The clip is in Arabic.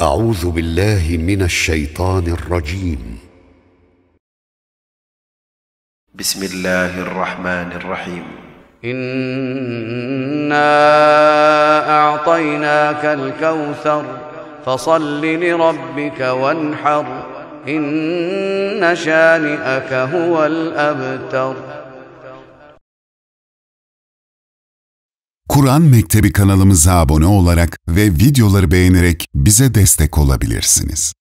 أعوذ بالله من الشيطان الرجيم بسم الله الرحمن الرحيم إنا أعطيناك الكوثر فصل لربك وانحر إن شانئك هو الأبتر Kur'an Mektebi kanalımıza abone olarak ve videoları beğenerek bize destek olabilirsiniz.